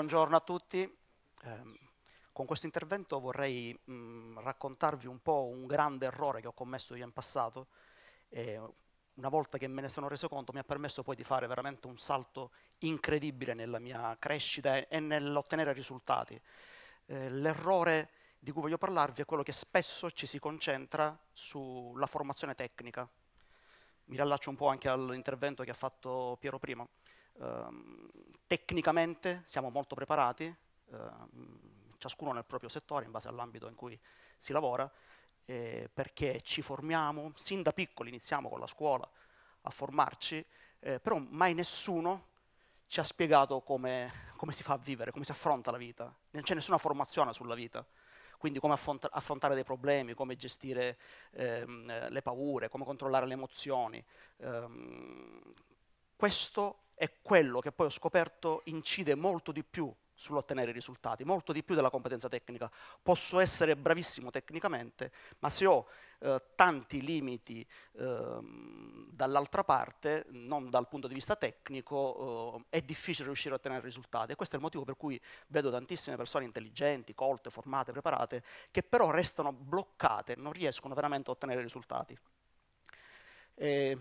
Buongiorno a tutti. Eh, con questo intervento vorrei mh, mm, raccontarvi un po' un grande errore che ho commesso io in passato. Eh, una volta che me ne sono reso conto mi ha permesso poi di fare veramente un salto incredibile nella mia crescita e, nell'ottenere risultati. Eh, l'errore di cui voglio parlarvi è quello che spesso ci si concentra sulla formazione tecnica. Mi rallaccio un po' anche all'intervento che ha fatto Piero prima. Ehm, tecnicamente siamo molto preparati, ehm, ciascuno nel proprio settore, in base all'ambito in cui si lavora, perché ci formiamo, sin da piccoli iniziamo con la scuola a formarci, eh, però mai nessuno ci ha spiegato come, come, si fa a vivere, come si affronta la vita. Non c'è nessuna formazione sulla vita, quindi come affrontare dei problemi, come gestire ehm, le paure, come controllare le emozioni. Ehm, questo è quello che poi ho scoperto incide molto di più sull'ottenere i risultati, molto di più della competenza tecnica. Posso essere bravissimo tecnicamente, ma se ho eh, tanti limiti eh, dall'altra parte, non dal punto di vista tecnico, eh, è difficile riuscire a ottenere risultati. E questo è il motivo per cui vedo tantissime persone intelligenti, colte, formate, preparate, che però restano bloccate, non riescono veramente a ottenere risultati. E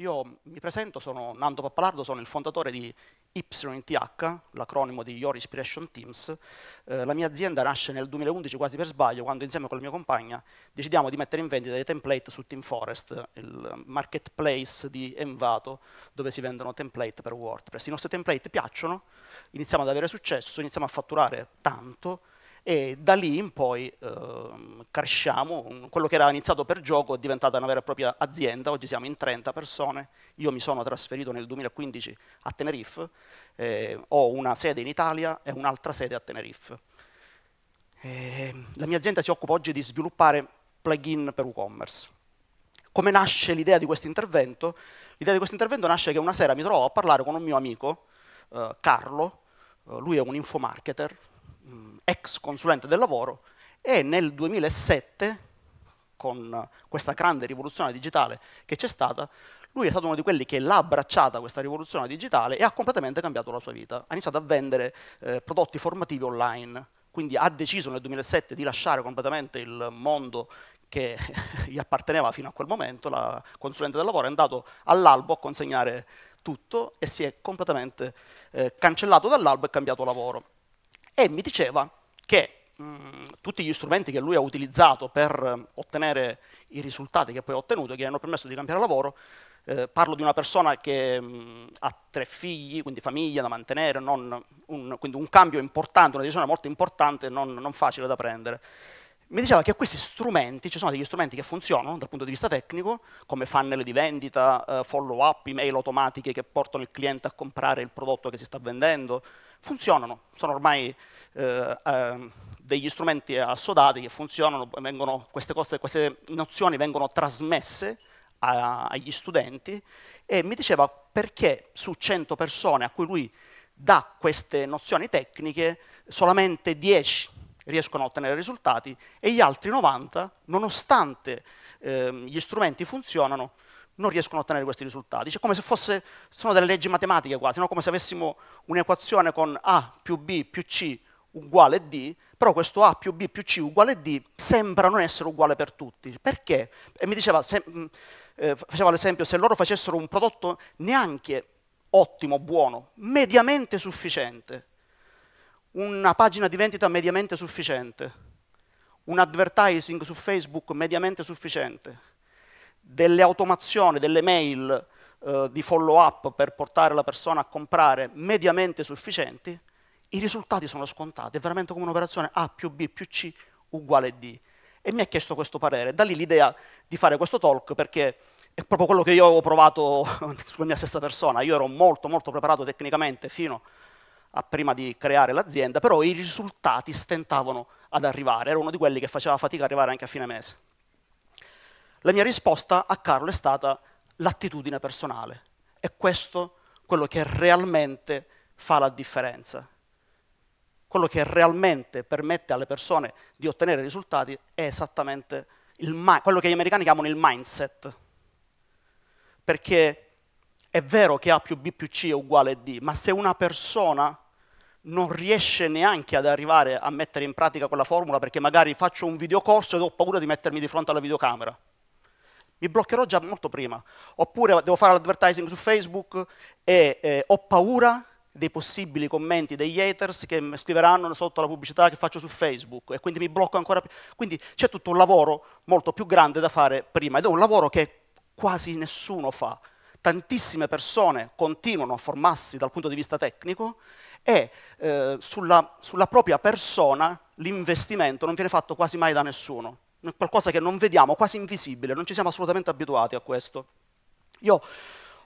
io mi presento, sono Nando Pappalardo, sono il fondatore di YTH, l'acronimo di Your Inspiration Teams. Eh, la mia azienda nasce nel 2011 quasi per sbaglio, quando insieme con la mia compagna decidiamo di mettere in vendita dei template su TeamForest, il marketplace di Envato, dove si vendono template per WordPress. I nostri template piacciono, iniziamo ad avere successo, iniziamo a fatturare tanto, e da lì in poi ehm, cresciamo, quello che era iniziato per gioco è diventata una vera e propria azienda, oggi siamo in 30 persone, io mi sono trasferito nel 2015 a Tenerife, eh, ho una sede in Italia e un'altra sede a Tenerife. Eh, la mia azienda si occupa oggi di sviluppare plugin per e-commerce. Come nasce l'idea di questo intervento? L'idea di questo intervento nasce che una sera mi trovavo a parlare con un mio amico, eh, Carlo, eh, lui è un infomarketer, Mm, ex consulente del lavoro e nel 2007, con questa grande rivoluzione digitale che c'è stata, lui è stato uno di quelli che l'ha abbracciata questa rivoluzione digitale e ha completamente cambiato la sua vita. Ha iniziato a vendere eh, prodotti formativi online, quindi ha deciso nel 2007 di lasciare completamente il mondo che gli apparteneva fino a quel momento, la consulente del lavoro, è andato all'albo a consegnare tutto e si è completamente eh, cancellato dall'albo e cambiato lavoro e mi diceva che mh, mm, tutti gli strumenti che lui ha utilizzato per eh, ottenere i risultati che poi ha ottenuto che gli hanno permesso di cambiare lavoro, eh, parlo di una persona che mh, mm, ha tre figli, quindi famiglia da mantenere, un, quindi un cambio importante, una decisione molto importante, non, non facile da prendere mi diceva che questi strumenti, ci sono degli strumenti che funzionano dal punto di vista tecnico, come funnel di vendita, eh, follow up, email automatiche che portano il cliente a comprare il prodotto che si sta vendendo, funzionano, sono ormai eh, eh, degli strumenti assodati che funzionano, vengono, queste, cose, queste, nozioni vengono trasmesse a, agli studenti e mi diceva perché su 100 persone a cui lui dà queste nozioni tecniche solamente 10 riescono a ottenere risultati e gli altri 90, nonostante eh, gli strumenti funzionano, non riescono a ottenere questi risultati. C'è come se fosse, sono delle leggi matematiche quasi, no? come se avessimo un'equazione con A più B più C uguale D, però questo A più B più C uguale D sembra non essere uguale per tutti. Perché? E mi diceva, se, mm, eh, faceva l'esempio, se loro facessero un prodotto neanche ottimo, buono, mediamente sufficiente, una pagina di vendita mediamente sufficiente, un advertising su Facebook mediamente sufficiente, delle automazioni, delle mail eh, di follow up per portare la persona a comprare mediamente sufficienti, i risultati sono scontati, è veramente come un'operazione A più B più C uguale D. E mi ha chiesto questo parere, da lì l'idea di fare questo talk perché è proprio quello che io avevo provato sulla mia stessa persona, io ero molto molto preparato tecnicamente fino a prima di creare l'azienda, però i risultati stentavano ad arrivare, era uno di quelli che faceva fatica ad arrivare anche a fine mese. La mia risposta a Carlo è stata l'attitudine personale. È questo quello che realmente fa la differenza. Quello che realmente permette alle persone di ottenere risultati è esattamente quello che gli americani chiamano il mindset. Perché è vero che A più B più C è uguale a D, ma se una persona non riesce neanche ad arrivare a mettere in pratica quella formula perché magari faccio un videocorso ed ho paura di mettermi di fronte alla videocamera, mi bloccherò già molto prima. Oppure devo fare l'advertising su Facebook e eh, ho paura dei possibili commenti degli haters che mi scriveranno sotto la pubblicità che faccio su Facebook e quindi mi blocco ancora più. Quindi c'è tutto un lavoro molto più grande da fare prima ed è un lavoro che quasi nessuno fa. Tantissime persone continuano a formarsi dal punto di vista tecnico e eh, sulla, sulla propria persona l'investimento non viene fatto quasi mai da nessuno è qualcosa che non vediamo, quasi invisibile, non ci siamo assolutamente abituati a questo. Io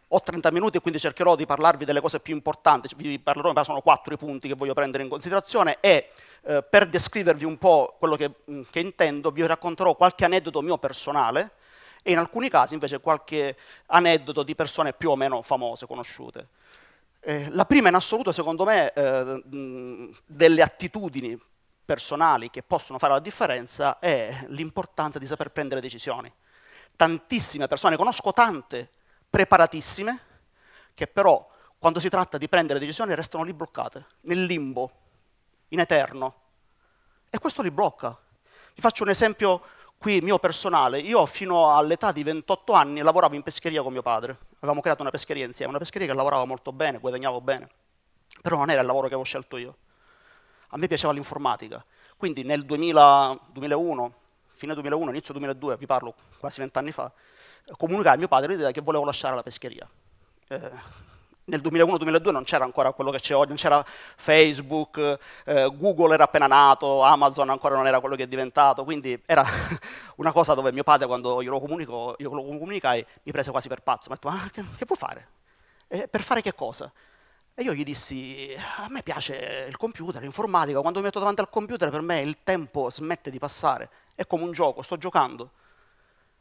ho 30 minuti e quindi cercherò di parlarvi delle cose più importanti, vi parlerò, ma sono quattro i punti che voglio prendere in considerazione e eh, per descrivervi un po' quello che, mm, che, intendo vi racconterò qualche aneddoto mio personale e in alcuni casi invece qualche aneddoto di persone più o meno famose, conosciute. Eh, la prima in assoluto secondo me eh, mm, delle attitudini personali che possono fare la differenza è l'importanza di saper prendere decisioni. Tantissime persone, conosco tante preparatissime, che però quando si tratta di prendere decisioni restano lì bloccate, nel limbo, in eterno. E questo li blocca. Vi faccio un esempio qui mio personale. Io fino all'età di 28 anni lavoravo in pescheria con mio padre. Avevamo creato una pescheria insieme, una pescheria che lavorava molto bene, guadagnavo bene. Però non era il lavoro che avevo scelto io a me piaceva l'informatica. Quindi nel 2000, 2001, fine 2001, inizio 2002, vi parlo quasi vent'anni fa, comunicai a mio padre l'idea che volevo lasciare la pescheria. Eh, nel 2001-2002 non c'era ancora quello che c'è oggi, non c'era Facebook, eh, Google era appena nato, Amazon ancora non era quello che è diventato, quindi era una cosa dove mio padre quando io lo, comunico, io lo comunicai mi prese quasi per pazzo, mi ha detto ma che, che può fare? Eh, per fare che cosa? E io gli dissi, a me piace il computer, l'informatica, quando mi metto davanti al computer per me il tempo smette di passare, è come un gioco, sto giocando.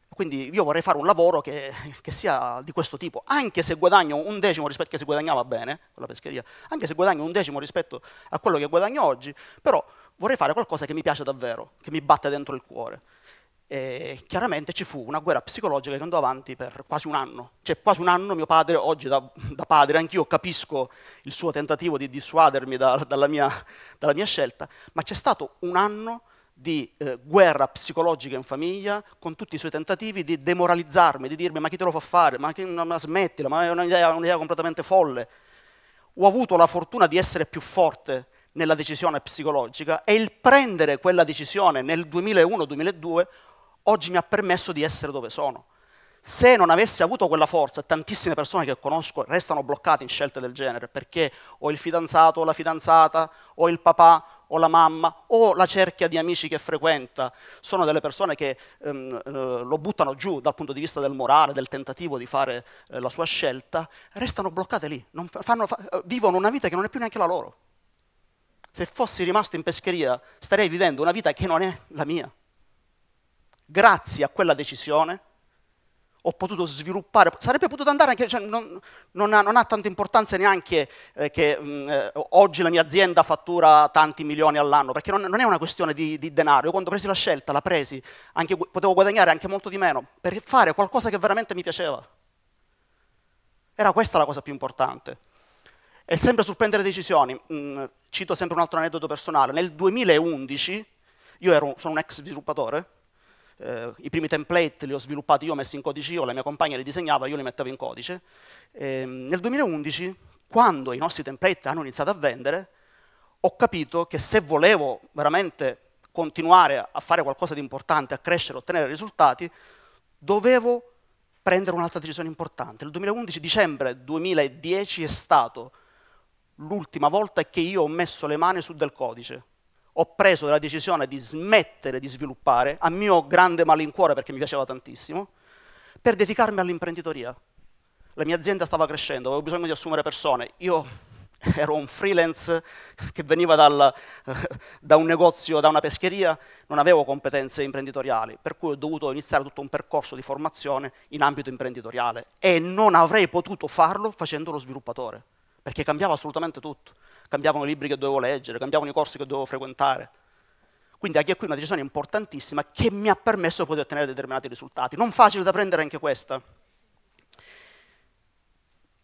Quindi io vorrei fare un lavoro che, che sia di questo tipo, anche se guadagno un decimo rispetto a quello che si guadagnava bene con la pescheria, anche se guadagno un decimo rispetto a quello che guadagno oggi, però vorrei fare qualcosa che mi piace davvero, che mi batte dentro il cuore. E chiaramente ci fu una guerra psicologica che andò avanti per quasi un anno. Cioè quasi un anno mio padre, oggi da, da padre, anch'io capisco il suo tentativo di dissuadermi da, dalla, mia, dalla, mia, scelta, ma c'è stato un anno di eh, guerra psicologica in famiglia con tutti i suoi tentativi di demoralizzarmi, di dirmi ma chi te lo fa fare, ma, chi, ma smettila, ma è un'idea, un'idea completamente folle. Ho avuto la fortuna di essere più forte nella decisione psicologica e il prendere quella decisione nel 2001-2002 oggi mi ha permesso di essere dove sono. Se non avessi avuto quella forza, tantissime persone che conosco restano bloccate in scelte del genere, perché o il fidanzato, o la fidanzata, o il papà, o la mamma, o la cerchia di amici che frequenta, sono delle persone che ehm, eh, lo buttano giù dal punto di vista del morale, del tentativo di fare eh, la sua scelta, restano bloccate lì, fanno, fa, eh, vivono una vita che non è più neanche la loro. Se fossi rimasto in pescheria starei vivendo una vita che non è la mia grazie a quella decisione ho potuto sviluppare, sarebbe potuto andare anche, cioè non, non, ha, non, ha, tanta importanza neanche eh, che mh, mm, eh, oggi la mia azienda fattura tanti milioni all'anno, perché non, non è una questione di, di, denaro. Io quando presi la scelta, la presi, anche, potevo guadagnare anche molto di meno, per fare qualcosa che veramente mi piaceva. Era questa la cosa più importante. E sempre sul prendere decisioni, mh, mm, cito sempre un altro aneddoto personale, nel 2011, io ero, sono un ex sviluppatore, eh, i primi template li ho sviluppati io, ho messo in codice io, la mia compagna li disegnava, io li mettevo in codice. E, ehm, nel 2011, quando i nostri template hanno iniziato a vendere, ho capito che se volevo veramente continuare a fare qualcosa di importante, a crescere, ottenere risultati, dovevo prendere un'altra decisione importante. Il 2011, dicembre 2010, è stato l'ultima volta che io ho messo le mani su del codice ho preso la decisione di smettere di sviluppare, a mio grande malincuore perché mi piaceva tantissimo, per dedicarmi all'imprenditoria. La mia azienda stava crescendo, avevo bisogno di assumere persone. Io ero un freelance che veniva dal, da un negozio, da una pescheria, non avevo competenze imprenditoriali, per cui ho dovuto iniziare tutto un percorso di formazione in ambito imprenditoriale e non avrei potuto farlo facendo lo sviluppatore, perché cambiava assolutamente tutto cambiavano i libri che dovevo leggere, cambiavano i corsi che dovevo frequentare. Quindi anche qui una decisione importantissima che mi ha permesso poi di ottenere determinati risultati. Non facile da prendere anche questa.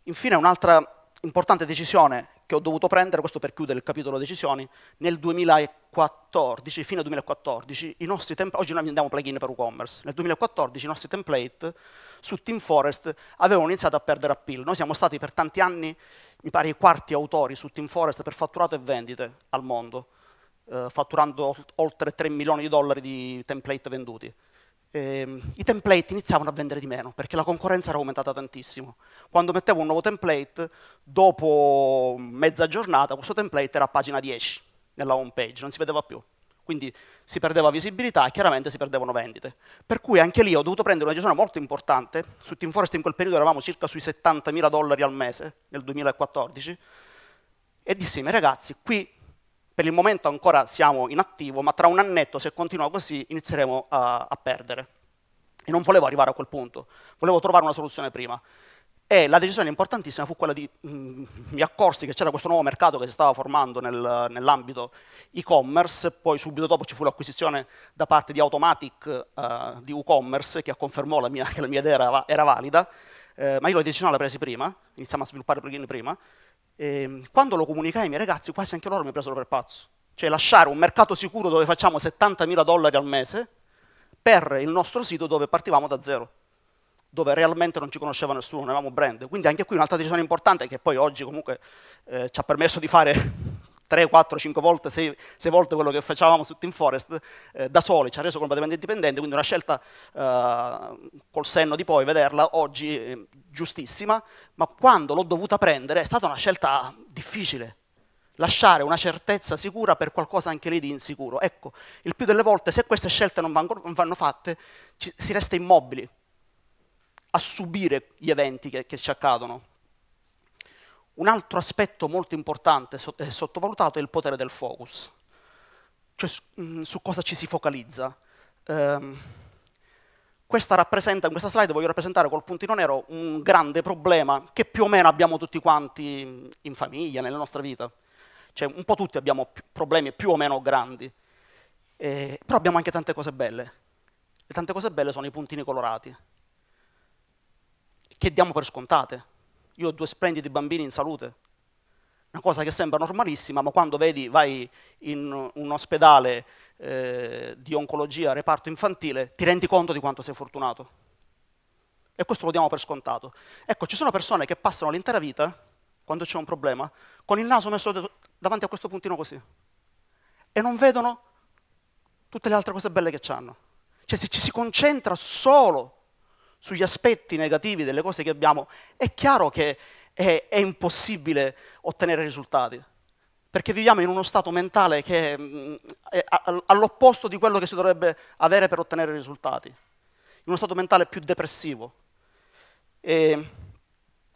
Infine un'altra importante decisione che ho dovuto prendere, questo per chiudere il capitolo decisioni, nel 2014, fine 2014, i nostri template, oggi noi vendiamo plugin per WooCommerce, nel 2014 i nostri template su Team Forest avevano iniziato a perdere appeal. Noi siamo stati per tanti anni, mi pare, i quarti autori su Team Forest per fatturato e vendite al mondo, eh, fatturando oltre 3 milioni di dollari di template venduti eh, i template iniziavano a vendere di meno perché la concorrenza era aumentata tantissimo. Quando mettevo un nuovo template, dopo mezza giornata questo template era a pagina 10 nella home page, non si vedeva più. Quindi si perdeva visibilità e chiaramente si perdevano vendite. Per cui anche lì ho dovuto prendere una decisione molto importante. Su Team Forest in quel periodo eravamo circa sui 70.000 dollari al mese, nel 2014, e dissi, ragazzi, qui per il momento ancora siamo in attivo, ma tra un annetto, se continua così, inizieremo a, a, perdere. E non volevo arrivare a quel punto, volevo trovare una soluzione prima. E la decisione importantissima fu quella di, mh, mm, mi accorsi che c'era questo nuovo mercato che si stava formando nel, nell'ambito e-commerce, poi subito dopo ci fu l'acquisizione da parte di Automatic uh, di e-commerce che confermò mia, che la mia idea era, era valida, eh, ma io la decisione la presi prima, iniziamo a sviluppare plugin prima, eh, quando lo comunicai ai miei ragazzi, quasi anche loro mi presero per pazzo. Cioè lasciare un mercato sicuro dove facciamo 70.000 dollari al mese per il nostro sito dove partivamo da zero, dove realmente non ci conosceva nessuno, non avevamo brand. Quindi anche qui un'altra decisione importante che poi oggi comunque eh, ci ha permesso di fare 3, 4, 5 volte, 6, 6 volte quello che facevamo su Team Forest eh, da soli, ci ha reso completamente indipendenti, quindi una scelta eh, col senno di poi vederla oggi eh, giustissima, ma quando l'ho dovuta prendere è stata una scelta difficile, lasciare una certezza sicura per qualcosa anche lì di insicuro. Ecco, il più delle volte se queste scelte non vanno, non vanno fatte ci, si resta immobili a subire gli eventi che, che ci accadono. Un altro aspetto molto importante e eh, sottovalutato è il potere del focus, cioè su, mm, cosa ci si focalizza. Um, questa rappresenta, in questa slide voglio rappresentare col puntino nero un grande problema che più o meno abbiamo tutti quanti in famiglia, nella nostra vita. Cioè un po' tutti abbiamo problemi più o meno grandi, eh, però abbiamo anche tante cose belle. E tante cose belle sono i puntini colorati, che diamo per scontate io ho due splendidi bambini in salute. Una cosa che sembra normalissima, ma quando vedi, vai in un ospedale eh, di oncologia, reparto infantile, ti rendi conto di quanto sei fortunato. E questo lo diamo per scontato. Ecco, ci sono persone che passano l'intera vita, quando c'è un problema, con il naso messo davanti a questo puntino così. E non vedono tutte le altre cose belle che hanno. Cioè se ci si concentra solo sugli aspetti negativi delle cose che abbiamo, è chiaro che è, è impossibile ottenere risultati perché viviamo in uno stato mentale che mm, è all'opposto di quello che si dovrebbe avere per ottenere risultati, in uno stato mentale più depressivo. E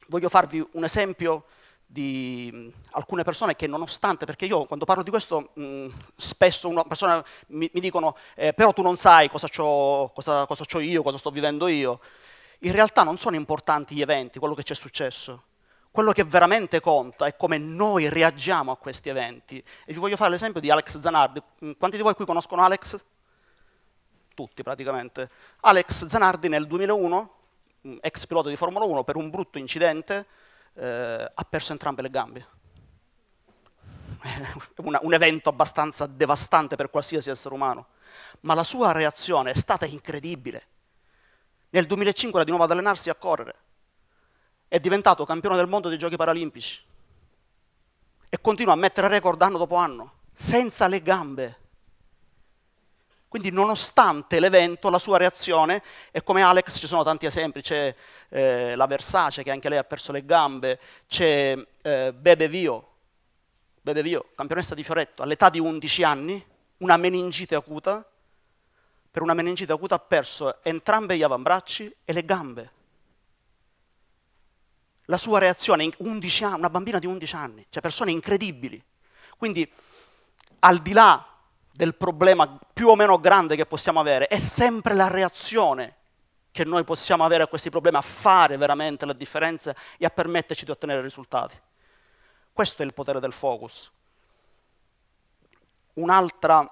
voglio farvi un esempio di mm, alcune persone che nonostante, perché io quando parlo di questo mh, mm, spesso una persona mi, mi dicono eh, però tu non sai cosa ho cosa, cosa c'ho io, cosa sto vivendo io. In realtà non sono importanti gli eventi, quello che ci è successo. Quello che veramente conta è come noi reagiamo a questi eventi. E vi voglio fare l'esempio di Alex Zanardi. Mm, quanti di voi qui conoscono Alex? Tutti praticamente. Alex Zanardi nel 2001, ex pilota di Formula 1, per un brutto incidente, eh, ha perso entrambe le gambe. Una, un evento abbastanza devastante per qualsiasi essere umano, ma la sua reazione è stata incredibile. Nel 2005 era di nuovo ad allenarsi e a correre, è diventato campione del mondo dei giochi paralimpici e continua a mettere record anno dopo anno, senza le gambe. Quindi nonostante l'evento, la sua reazione, e come Alex ci sono tanti esempi, c'è eh, la Versace che anche lei ha perso le gambe, c'è eh, Bebe Vio, Bebe Vio, campionessa di Fioretto, all'età di 11 anni, una meningite acuta, per una meningite acuta ha perso entrambe gli avambracci e le gambe. La sua reazione, anni, una bambina di 11 anni, cioè persone incredibili. Quindi al di là del problema più o meno grande che possiamo avere, è sempre la reazione che noi possiamo avere a questi problemi, a fare veramente la differenza e a permetterci di ottenere risultati. Questo è il potere del focus. un altro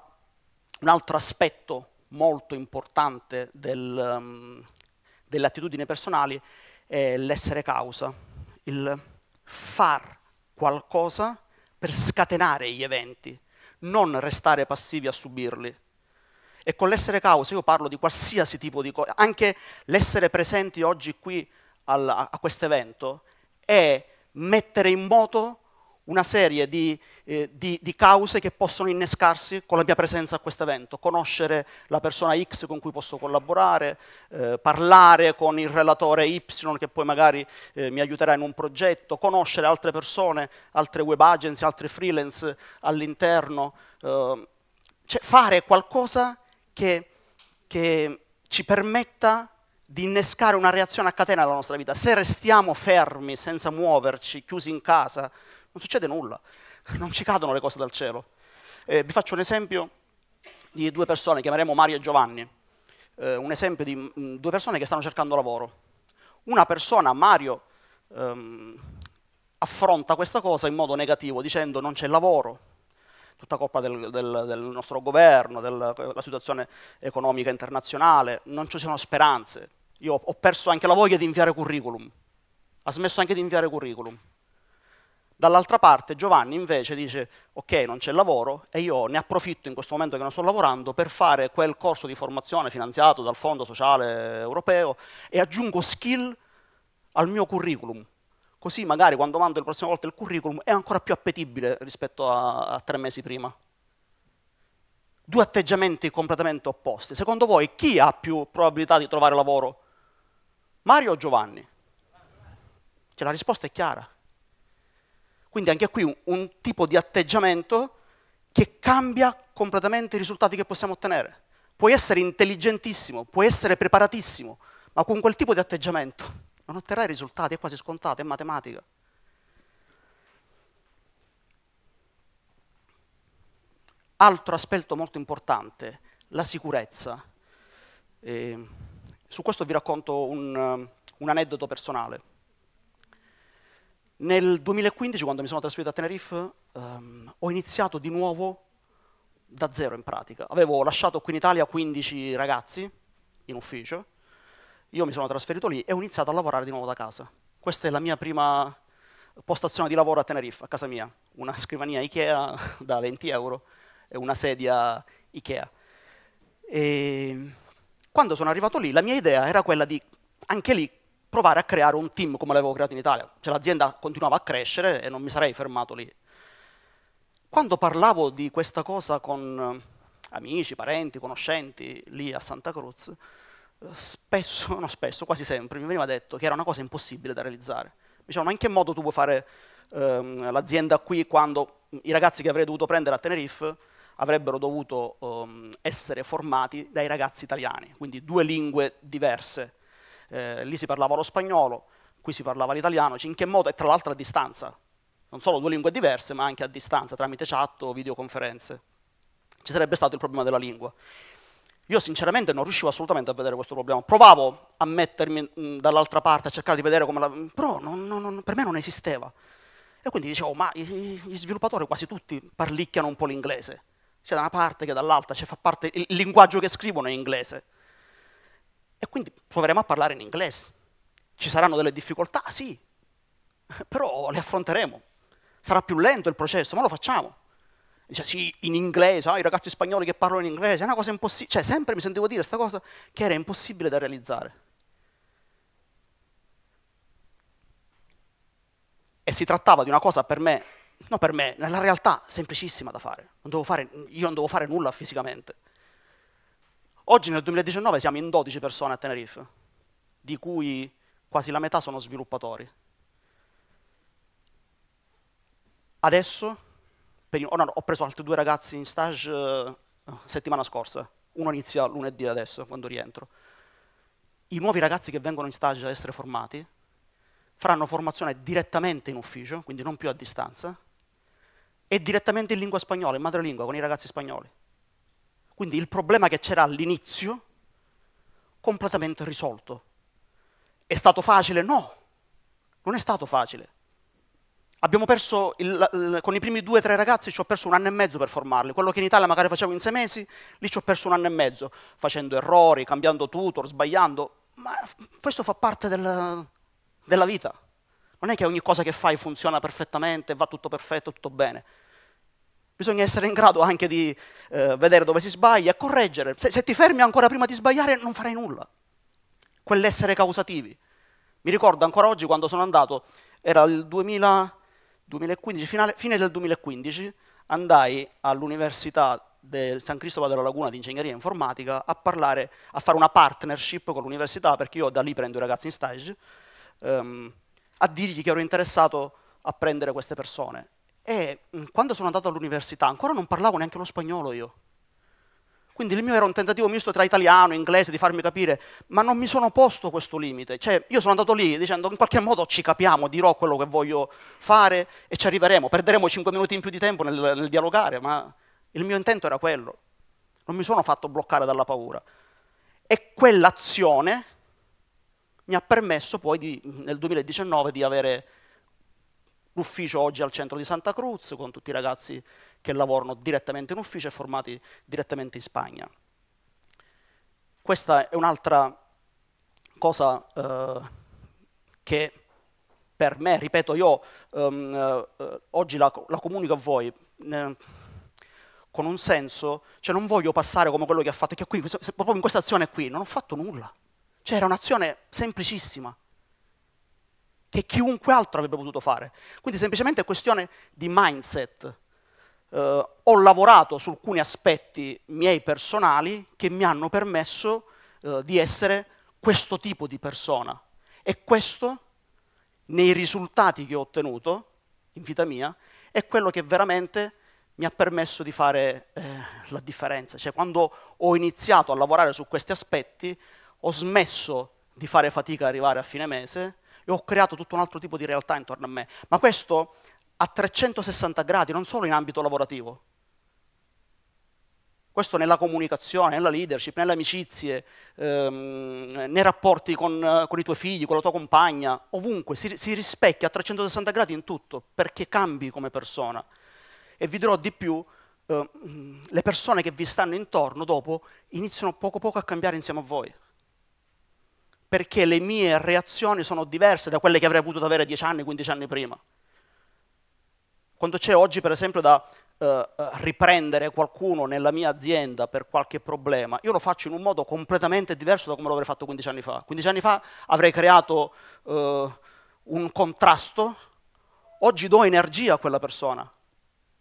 aspetto molto importante del, um, delle attitudini personali è l'essere causa, il far qualcosa per scatenare gli eventi non restare passivi a subirli. E con l'essere causa io parlo di qualsiasi tipo di cosa, anche l'essere presenti oggi qui al, a questo evento è mettere in moto una serie di, eh, di, di, cause che possono innescarsi con la mia presenza a questo evento, conoscere la persona X con cui posso collaborare, eh, parlare con il relatore Y che poi magari eh, mi aiuterà in un progetto, conoscere altre persone, altre web agency, altri freelance all'interno, eh, cioè fare qualcosa che, che ci permetta di innescare una reazione a catena della nostra vita. Se restiamo fermi, senza muoverci, chiusi in casa, non succede nulla, non ci cadono le cose dal cielo. Eh, vi faccio un esempio di due persone, chiameremo Mario e Giovanni, eh, un esempio di mh, mm, due persone che stanno cercando lavoro. Una persona, Mario, ehm, affronta questa cosa in modo negativo, dicendo non c'è lavoro, tutta colpa del, del, del nostro governo, della situazione economica internazionale, non ci sono speranze. Io ho perso anche la voglia di inviare curriculum, ha smesso anche di inviare curriculum. Dall'altra parte Giovanni invece dice ok non c'è lavoro e io ne approfitto in questo momento che non sto lavorando per fare quel corso di formazione finanziato dal Fondo Sociale Europeo e aggiungo skill al mio curriculum. Così magari quando mando la prossima volta il curriculum è ancora più appetibile rispetto a, a tre mesi prima. Due atteggiamenti completamente opposti. Secondo voi chi ha più probabilità di trovare lavoro? Mario o Giovanni? Cioè, la risposta è chiara. Quindi anche qui un, un tipo di atteggiamento che cambia completamente i risultati che possiamo ottenere. Puoi essere intelligentissimo, puoi essere preparatissimo, ma con quel tipo di atteggiamento non otterrai risultati, è quasi scontato, è matematica. Altro aspetto molto importante, la sicurezza. E ehm, su questo vi racconto un, un aneddoto personale. Nel 2015, quando mi sono trasferito a Tenerife, ehm, ho iniziato di nuovo da zero in pratica. Avevo lasciato qui in Italia 15 ragazzi in ufficio, io mi sono trasferito lì e ho iniziato a lavorare di nuovo da casa. Questa è la mia prima postazione di lavoro a Tenerife, a casa mia. Una scrivania Ikea da 20 euro e una sedia Ikea. E quando sono arrivato lì, la mia idea era quella di, anche lì, provare a creare un team come l'avevo creato in Italia. Cioè l'azienda continuava a crescere e non mi sarei fermato lì. Quando parlavo di questa cosa con eh, amici, parenti, conoscenti lì a Santa Cruz, eh, spesso, no spesso, quasi sempre, mi veniva detto che era una cosa impossibile da realizzare. Mi dicevano, ma in che modo tu puoi fare ehm, l'azienda qui quando i ragazzi che avrei dovuto prendere a Tenerife avrebbero dovuto ehm, essere formati dai ragazzi italiani, quindi due lingue diverse, eh, lì si parlava lo spagnolo, qui si parlava l'italiano, cioè in che modo, e tra l'altro a distanza, non solo due lingue diverse, ma anche a distanza, tramite chat o videoconferenze. Ci sarebbe stato il problema della lingua. Io sinceramente non riuscivo assolutamente a vedere questo problema. Provavo a mettermi mm, dall'altra parte, a cercare di vedere come la... però non, non, per me non esisteva. E quindi dicevo, ma gli sviluppatori quasi tutti parlicchiano un po' l'inglese, sia da una parte che dall'altra, cioè fa parte, il linguaggio che scrivono è inglese. E quindi proveremo a parlare in inglese. Ci saranno delle difficoltà, sì, però le affronteremo. Sarà più lento il processo, ma lo facciamo. Dice sì, in inglese, ah, i ragazzi spagnoli che parlano in inglese, è una cosa impossibile. Cioè, sempre mi sentivo dire questa cosa che era impossibile da realizzare. E si trattava di una cosa per me, no per me, nella realtà semplicissima da fare. Non fare io non devo fare nulla fisicamente Oggi nel 2019 siamo in 12 persone a Tenerife, di cui quasi la metà sono sviluppatori. Adesso per, oh no, ho preso altri due ragazzi in stage eh, settimana scorsa, uno inizia lunedì adesso quando rientro. I nuovi ragazzi che vengono in stage ad essere formati faranno formazione direttamente in ufficio, quindi non più a distanza, e direttamente in lingua spagnola, in madrelingua, con i ragazzi spagnoli. Quindi il problema che c'era all'inizio, completamente risolto. È stato facile? No, non è stato facile. Abbiamo perso, il, con i primi due o tre ragazzi ci ho perso un anno e mezzo per formarli. Quello che in Italia magari facevo in sei mesi, lì ci ho perso un anno e mezzo, facendo errori, cambiando tutor, sbagliando. Ma questo fa parte del, della vita. Non è che ogni cosa che fai funziona perfettamente, va tutto perfetto, tutto bene. Bisogna essere in grado anche di eh, vedere dove si sbaglia, correggere. Se, se ti fermi ancora prima di sbagliare non farai nulla. Quell'essere causativi. Mi ricordo ancora oggi quando sono andato, era il 2000, 2015, finale, fine del 2015, andai all'Università del San Cristobal della Laguna di Ingegneria Informatica a parlare, a fare una partnership con l'università, perché io da lì prendo i ragazzi in stage, ehm, a dirgli che ero interessato a prendere queste persone. E mm, quando sono andato all'università ancora non parlavo neanche lo spagnolo io. Quindi il mio era un tentativo misto tra italiano e inglese di farmi capire, ma non mi sono posto questo limite. Cioè, io sono andato lì dicendo in qualche modo ci capiamo, dirò quello che voglio fare e ci arriveremo, perderemo 5 minuti in più di tempo nel, nel dialogare, ma il mio intento era quello. Non mi sono fatto bloccare dalla paura. E quell'azione mi ha permesso poi di, nel 2019 di avere L'ufficio oggi è al centro di Santa Cruz, con tutti i ragazzi che lavorano direttamente in ufficio e formati direttamente in Spagna. Questa è un'altra cosa eh, che per me, ripeto, io ehm, eh, oggi la, la, comunico a voi eh, con un senso, cioè non voglio passare come quello che ha fatto, che qui, proprio in questa azione qui non ho fatto nulla. Cioè era un'azione semplicissima, che chiunque altro avrebbe potuto fare. Quindi semplicemente è questione di mindset. Eh, ho lavorato su alcuni aspetti miei personali che mi hanno permesso eh, di essere questo tipo di persona. E questo, nei risultati che ho ottenuto in vita mia, è quello che veramente mi ha permesso di fare eh, la differenza. Cioè, quando ho iniziato a lavorare su questi aspetti, ho smesso di fare fatica ad arrivare a fine mese e ho creato tutto un altro tipo di realtà intorno a me. Ma questo a 360 gradi, non solo in ambito lavorativo. Questo nella comunicazione, nella leadership, nelle amicizie, ehm, nei rapporti con, con, i tuoi figli, con la tua compagna, ovunque, si, si rispecchia a 360 gradi in tutto, perché cambi come persona. E vi dirò di più, eh, le persone che vi stanno intorno dopo iniziano poco a poco a cambiare insieme a voi perché le mie reazioni sono diverse da quelle che avrei potuto avere 10 anni, 15 anni prima. Quando c'è oggi, per esempio, da eh, eh, riprendere qualcuno nella mia azienda per qualche problema, io lo faccio in un modo completamente diverso da come l'avrei fatto 15 anni fa. 15 anni fa avrei creato eh, un contrasto, oggi do energia a quella persona,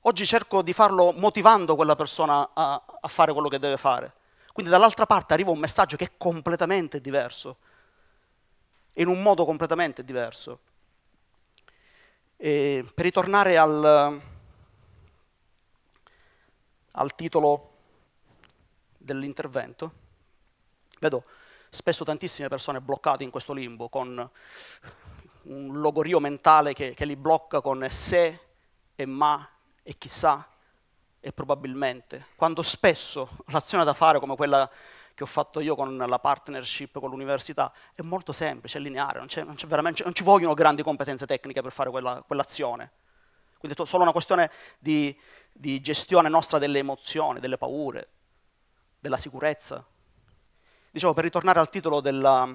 oggi cerco di farlo motivando quella persona a, a fare quello che deve fare. Quindi dall'altra parte arriva un messaggio che è completamente diverso in un modo completamente diverso. E per ritornare al, al titolo dell'intervento, vedo spesso tantissime persone bloccate in questo limbo con un logorio mentale che, che li blocca con se e ma e chissà e probabilmente, quando spesso l'azione da fare come quella che ho fatto io con la partnership con l'università è molto semplice, è lineare, non, c'è, non, c'è non ci vogliono grandi competenze tecniche per fare quella, quell'azione. Quindi è solo una questione di, di gestione nostra delle emozioni, delle paure, della sicurezza. Dicevo, per ritornare al titolo della,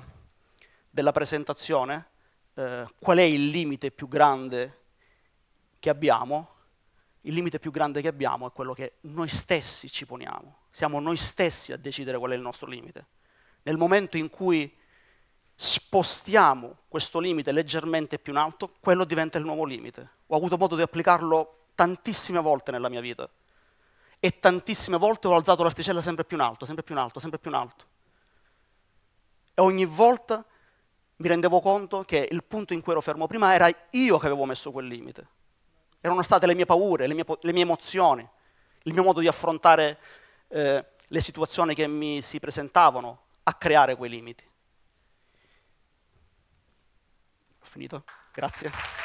della presentazione, eh, qual è il limite più grande che abbiamo? Il limite più grande che abbiamo è quello che noi stessi ci poniamo siamo noi stessi a decidere qual è il nostro limite. Nel momento in cui spostiamo questo limite leggermente più in alto, quello diventa il nuovo limite. Ho avuto modo di applicarlo tantissime volte nella mia vita e tantissime volte ho alzato l'asticella sempre più in alto, sempre più in alto, sempre più in alto. E ogni volta mi rendevo conto che il punto in cui ero fermo prima era io che avevo messo quel limite. Erano state le mie paure, le mie, le mie emozioni, il mio modo di affrontare eh, le situazioni che mi si presentavano a creare quei limiti. Ho finito, grazie.